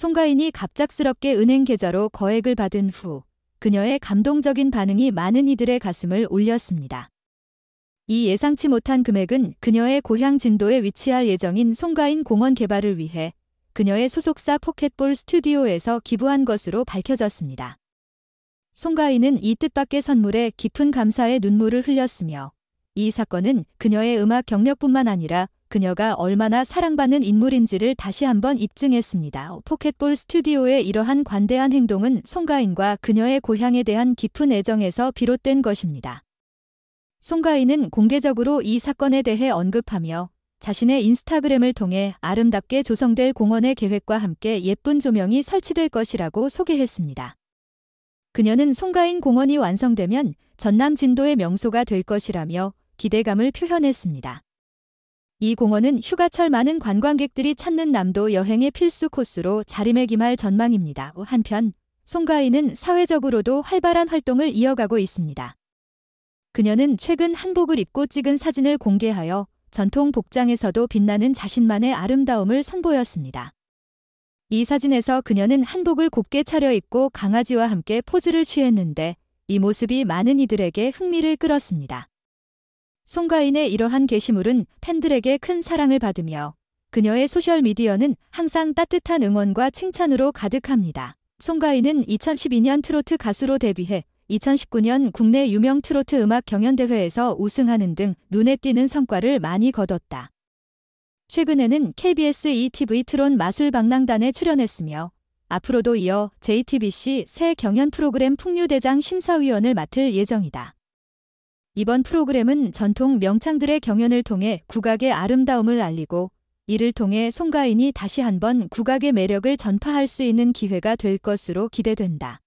송가인이 갑작스럽게 은행 계좌로 거액을 받은 후 그녀의 감동적인 반응이 많은 이들의 가슴을 울렸습니다이 예상치 못한 금액은 그녀의 고향 진도에 위치할 예정인 송가인 공원 개발을 위해 그녀의 소속사 포켓볼 스튜디오에서 기부한 것으로 밝혀졌습니다. 송가인은 이 뜻밖의 선물에 깊은 감사의 눈물을 흘렸으며 이 사건은 그녀의 음악 경력뿐만 아니라 그녀가 얼마나 사랑받는 인물인지를 다시 한번 입증했습니다. 포켓볼 스튜디오의 이러한 관대한 행동은 송가인과 그녀의 고향에 대한 깊은 애정에서 비롯된 것입니다. 송가인은 공개적으로 이 사건에 대해 언급하며 자신의 인스타그램을 통해 아름답게 조성될 공원의 계획과 함께 예쁜 조명이 설치될 것이라고 소개했습니다. 그녀는 송가인 공원이 완성되면 전남 진도의 명소가 될 것이라며 기대감을 표현했습니다. 이 공원은 휴가철 많은 관광객들이 찾는 남도 여행의 필수 코스로 자리매김할 전망입니다. 한편 송가인은 사회적으로도 활발한 활동을 이어가고 있습니다. 그녀는 최근 한복을 입고 찍은 사진을 공개하여 전통 복장에서도 빛나는 자신만의 아름다움을 선보였습니다. 이 사진에서 그녀는 한복을 곱게 차려입고 강아지와 함께 포즈를 취했는데 이 모습이 많은 이들에게 흥미를 끌었습니다. 송가인의 이러한 게시물은 팬들에게 큰 사랑을 받으며 그녀의 소셜미디어는 항상 따뜻한 응원과 칭찬으로 가득합니다. 송가인은 2012년 트로트 가수로 데뷔해 2019년 국내 유명 트로트 음악 경연대회에서 우승하는 등 눈에 띄는 성과를 많이 거뒀다. 최근에는 KBS ETV 트론 마술박랑단에 출연했으며 앞으로도 이어 JTBC 새 경연 프로그램 풍류대장 심사위원을 맡을 예정이다. 이번 프로그램은 전통 명창들의 경연을 통해 국악의 아름다움을 알리고 이를 통해 송가인이 다시 한번 국악의 매력을 전파할 수 있는 기회가 될 것으로 기대된다.